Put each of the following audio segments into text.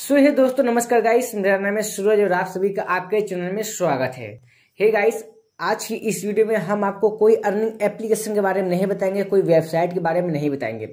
सो है दोस्तों नमस्कार गाइस मेरा नाम है सूरज और आप सभी का आपके चैनल में स्वागत है हे गाइस आज की इस वीडियो में हम आपको कोई अर्निंग एप्लीकेशन के बारे में नहीं बताएंगे कोई वेबसाइट के बारे में नहीं बताएंगे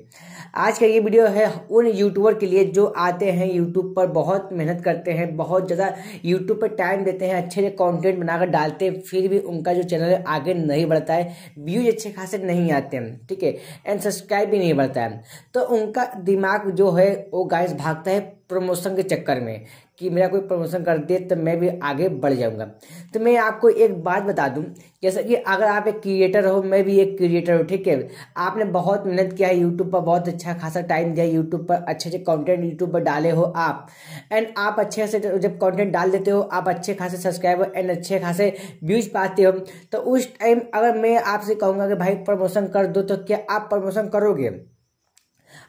आज का ये वीडियो है उन यूट्यूबर के लिए जो आते हैं यूट्यूब पर बहुत मेहनत करते हैं बहुत ज़्यादा यूट्यूब पर टाइम देते हैं अच्छे से कॉन्टेंट बनाकर डालते हैं फिर भी उनका जो चैनल है आगे नहीं बढ़ता है व्यूज अच्छे खासे नहीं आते हैं ठीक है एंड सब्सक्राइब भी नहीं बढ़ता है तो उनका दिमाग जो है वो गाइस भागता है प्रमोशन के चक्कर में कि मेरा कोई प्रमोशन कर दे तो मैं भी आगे बढ़ जाऊंगा तो मैं आपको एक बात बता दूं जैसा कि अगर आप एक क्रिएटर हो मैं भी एक क्रिएटर हूँ ठीक है आपने बहुत मेहनत किया है यूट्यूब पर बहुत अच्छा खासा टाइम दिया यूट्यूब पर अच्छे अच्छे कंटेंट यूट्यूब पर डाले हो आप एंड आप अच्छे से जब कंटेंट डाल देते हो आप अच्छे खासे सब्सक्राइबर एंड अच्छे खासे व्यूज पाते हो तो उस टाइम अगर मैं आपसे कहूँगा कि भाई प्रमोशन कर दो तो क्या आप प्रमोशन करोगे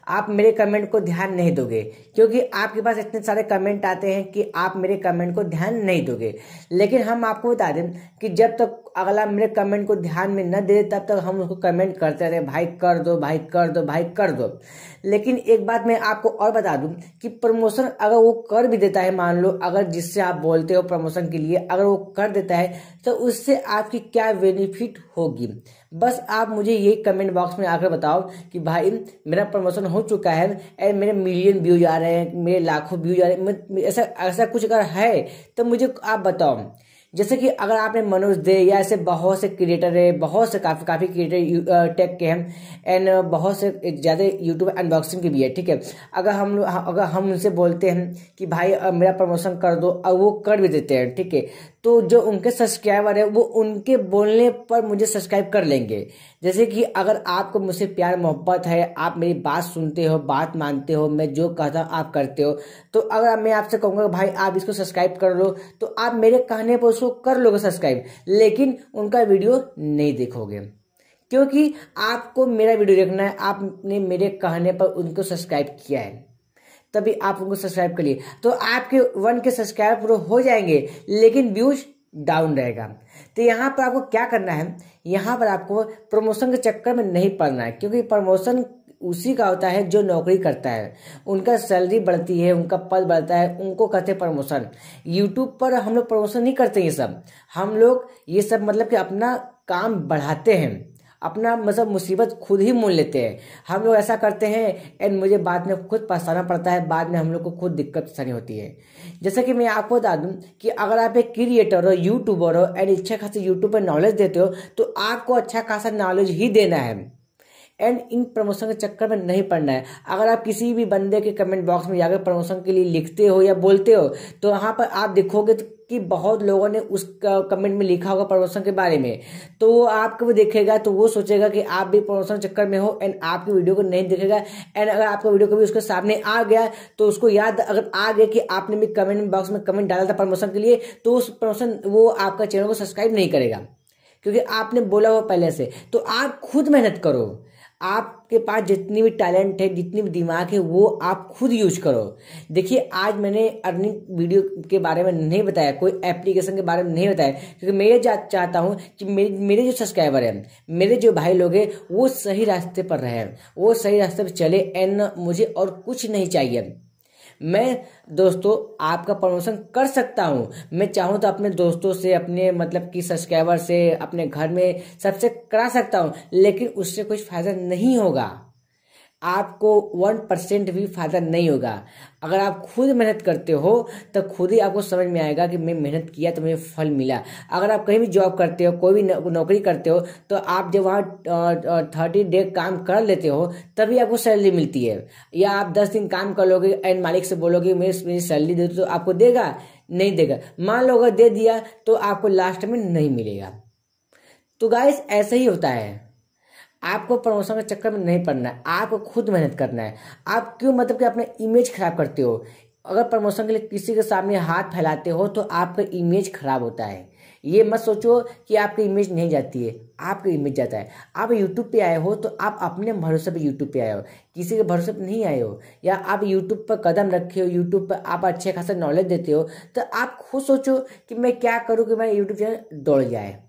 आप मेरे कमेंट को ध्यान नहीं दोगे क्योंकि आपके पास इतने सारे कमेंट आते हैं कि आप मेरे कमेंट को ध्यान नहीं दोगे लेकिन हम आपको बता दें कि जब तक तो अगला मेरे कमेंट को ध्यान में न दे तब तक हम उसको कमेंट करते रहे भाई कर दो भाई कर दो भाई कर दो लेकिन एक बात मैं आपको और बता दूं कि प्रमोशन अगर वो कर भी देता है मान लो अगर जिससे आप बोलते हो प्रमोशन के लिए अगर वो कर देता है तो उससे आपकी क्या बेनिफिट होगी बस आप मुझे ये कमेंट बॉक्स में आकर बताओ कि भाई मेरा प्रमोशन हो चुका है अरे मेरे मिलियन व्यूज आ रहे हैं मेरे लाखों व्यूज आ रहे हैं ऐसा ऐसा कुछ अगर है तो मुझे आप बताओ जैसे कि अगर आपने मनोज दे या ऐसे बहुत से क्रिएटर है बहुत से काफ़ी काफ़ी क्रिएटर टेक के हैं एंड बहुत से ज़्यादा यूट्यूब अनबॉक्सिंग के भी है ठीक है अगर हम अगर हम उनसे बोलते हैं कि भाई मेरा प्रमोशन कर दो और वो कर भी देते हैं ठीक है तो जो उनके सब्सक्राइबर है वो उनके बोलने पर मुझे सब्सक्राइब कर लेंगे जैसे कि अगर आपको मुझसे प्यार मोहब्बत है आप मेरी बात सुनते हो बात मानते हो मैं जो कहता हूँ आप करते हो तो अगर मैं आपसे कहूँगा भाई आप इसको सब्सक्राइब कर लो तो आप मेरे कहने पर उसको कर लोगे सब्सक्राइब लेकिन उनका वीडियो नहीं देखोगे क्योंकि आपको मेरा वीडियो देखना है आपने मेरे कहने पर उनको सब्सक्राइब किया है तभी आप उनको सब्सक्राइब करिए तो आपके वन के सब्सक्राइब पूरे हो जाएंगे लेकिन व्यूज डाउन रहेगा तो यहाँ पर आपको क्या करना है यहाँ पर आपको प्रमोशन के चक्कर में नहीं पड़ना है क्योंकि प्रमोशन उसी का होता है जो नौकरी करता है उनका सैलरी बढ़ती है उनका पद बढ़ता है उनको कहते हैं प्रमोशन यूट्यूब पर हम लोग प्रमोशन नहीं करते ये सब हम लोग ये सब मतलब कि अपना काम बढ़ाते हैं अपना मतलब मुसीबत खुद ही मोल लेते हैं हम लोग ऐसा करते हैं एंड मुझे बाद में खुद पछताना पड़ता है बाद में हम लोग को खुद दिक्कत सनी होती है जैसे कि मैं आपको बता दूं कि अगर आप एक क्रिएटर हो यूट्यूबर हो एंड अच्छे खासे यूट्यूब पर नॉलेज देते हो तो आपको अच्छा खासा नॉलेज ही देना है एंड इन प्रमोशन के चक्कर में नहीं पड़ना है अगर आप किसी भी बंदे के कमेंट बॉक्स में जाकर प्रमोशन के लिए लिखते हो या बोलते हो तो वहाँ पर आप देखोगे तो कि बहुत लोगों ने उस कमेंट में लिखा होगा प्रमोशन के बारे में तो वो आपको देखेगा तो वो सोचेगा कि आप भी प्रमोशन चक्कर में हो एंड आपकी वीडियो को नहीं देखेगा एंड अगर आपका वीडियो कभी उसके सामने आ गया तो उसको याद अगर आ गया कि आपने भी कमेंट बॉक्स में कमेंट डाला था प्रमोशन के लिए तो उस प्रमोशन वो आपका चैनल को सब्सक्राइब नहीं करेगा क्योंकि आपने बोला हुआ पहले से तो आप खुद मेहनत करो आपके पास जितनी भी टैलेंट है जितनी भी दिमाग है वो आप खुद यूज करो देखिए आज मैंने अर्निंग वीडियो के बारे में नहीं बताया कोई एप्लीकेशन के बारे में नहीं बताया क्योंकि मैं ये चाहता हूँ कि मेरे मेरे जो सब्सक्राइबर हैं मेरे जो भाई लोग हैं वो सही रास्ते पर रहें वो सही रास्ते पर चले एंड मुझे और कुछ नहीं चाहिए मैं दोस्तों आपका प्रमोशन कर सकता हूँ मैं चाहूँ तो अपने दोस्तों से अपने मतलब कि सब्सक्राइबर से अपने घर में सबसे करा सकता हूँ लेकिन उससे कुछ फायदा नहीं होगा आपको वन परसेंट भी फायदा नहीं होगा अगर आप खुद मेहनत करते हो तो खुद ही आपको समझ में आएगा कि मैं मेहनत किया तो मुझे फल मिला अगर आप कहीं भी जॉब करते हो कोई भी नौकरी करते हो तो आप जब वहाँ थर्टी डे काम कर लेते हो तभी आपको सैलरी मिलती है या आप दस दिन काम कर लोगे एंड मालिक से बोलोगे मेरी मेरी सैलरी दे तो आपको देगा नहीं देगा मान लो अगर दे दिया तो आपको लास्ट में नहीं मिलेगा तो गाइस ऐसा ही होता है आपको प्रमोशन के चक्कर में नहीं पड़ना है आपको खुद मेहनत करना है आप क्यों मतलब कि अपना इमेज खराब करते हो अगर प्रमोशन के लिए किसी के सामने हाथ फैलाते हो तो आपका इमेज खराब होता है ये मत सोचो कि आपकी इमेज नहीं जाती है आपका इमेज जाता है आप यूट्यूब पे आए हो तो आप अपने भरोसे पे यूट्यूब पे आए हो किसी के भरोसे पे नहीं आए हो या आप यूट्यूब पर कदम रखे हो यूट्यूब पर आप अच्छे खासा नॉलेज देते हो तो आप खुद सोचो कि मैं क्या करूँ कि मेरा यूट्यूब चैनल दौड़ जाए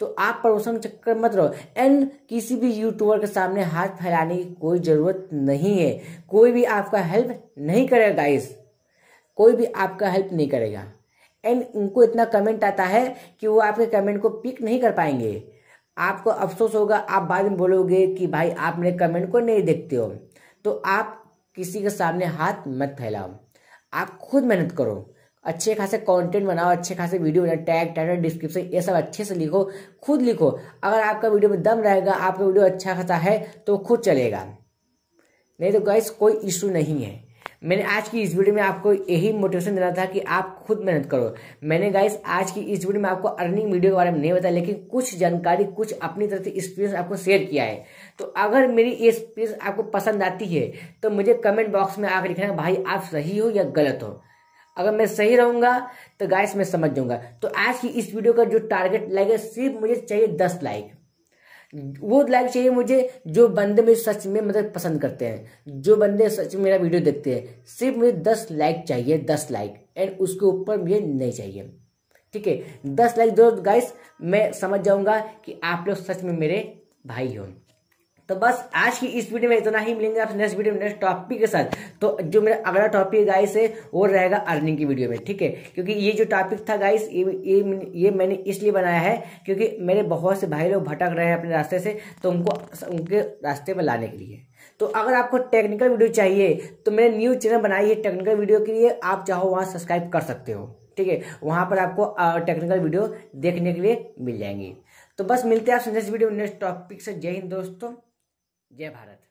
तो आप प्रमोशन चक्कर मत रहो एंड किसी भी यूट्यूबर के सामने हाथ फैलाने की कोई ज़रूरत नहीं है कोई भी आपका हेल्प नहीं करेगा गाइस कोई भी आपका हेल्प नहीं करेगा एंड उनको इतना कमेंट आता है कि वो आपके कमेंट को पिक नहीं कर पाएंगे आपको अफसोस होगा आप बाद में बोलोगे कि भाई आप मेरे कमेंट को नहीं देखते हो तो आप किसी के सामने हाथ मत फैलाओ आप खुद मेहनत करो अच्छे खासे कंटेंट बनाओ अच्छे खासे वीडियो बनाओ टैग टाइटल डिस्क्रिप्शन ये सब अच्छे से लिखो खुद लिखो अगर आपका वीडियो में दम रहेगा आपका वीडियो अच्छा खासा है तो खुद चलेगा नहीं तो गैस कोई इशू नहीं है मैंने आज की इस वीडियो में आपको यही मोटिवेशन देना था कि आप खुद मेहनत करो मैंने गाइस आज की इस वीडियो में आपको अर्निंग वीडियो के बारे में नहीं बताया लेकिन कुछ जानकारी कुछ अपनी तरफ से एक्सपीरियंस आपको शेयर किया है तो अगर मेरी ये एक्सपीरियंस आपको पसंद आती है तो मुझे कमेंट बॉक्स में आकर लिखना भाई आप सही हो या गलत हो अगर मैं सही रहूंगा तो गाइस मैं समझ जाऊंगा तो आज की इस वीडियो का जो टारगेट लाइक है सिर्फ मुझे चाहिए दस लाइक वो लाइक चाहिए मुझे जो बंदे मुझे सच में मतलब पसंद करते हैं जो बंदे सच में मेरा वीडियो देखते हैं सिर्फ मुझे दस लाइक चाहिए दस लाइक एंड उसके ऊपर मुझे नहीं चाहिए ठीक है दस लाइक दो गाइस मैं समझ जाऊंगा कि आप लोग सच में मेरे भाई हो तो बस आज की इस वीडियो में इतना ही मिलेंगे आप नेक्स्ट वीडियो में नेक्स्ट टॉपिक के साथ तो जो मेरा अगला टॉपिक गाइस है वो रहेगा अर्निंग की वीडियो में ठीक है क्योंकि ये जो टॉपिक था गाइस ये ये, ये मैंने इसलिए बनाया है क्योंकि मेरे बहुत से भाई लोग भटक रहे हैं अपने रास्ते से तो उनको उनके रास्ते में लाने के लिए तो अगर आपको टेक्निकल वीडियो चाहिए तो मैंने न्यू चैनल बनाई है टेक्निकल वीडियो के लिए आप चाहो वहाँ सब्सक्राइब कर सकते हो ठीक है वहाँ पर आपको टेक्निकल वीडियो देखने के लिए मिल जाएंगी तो बस मिलते हैं आप नेक्स्ट वीडियो नेक्स्ट टॉपिक से जय हिंद दोस्तों जय भारत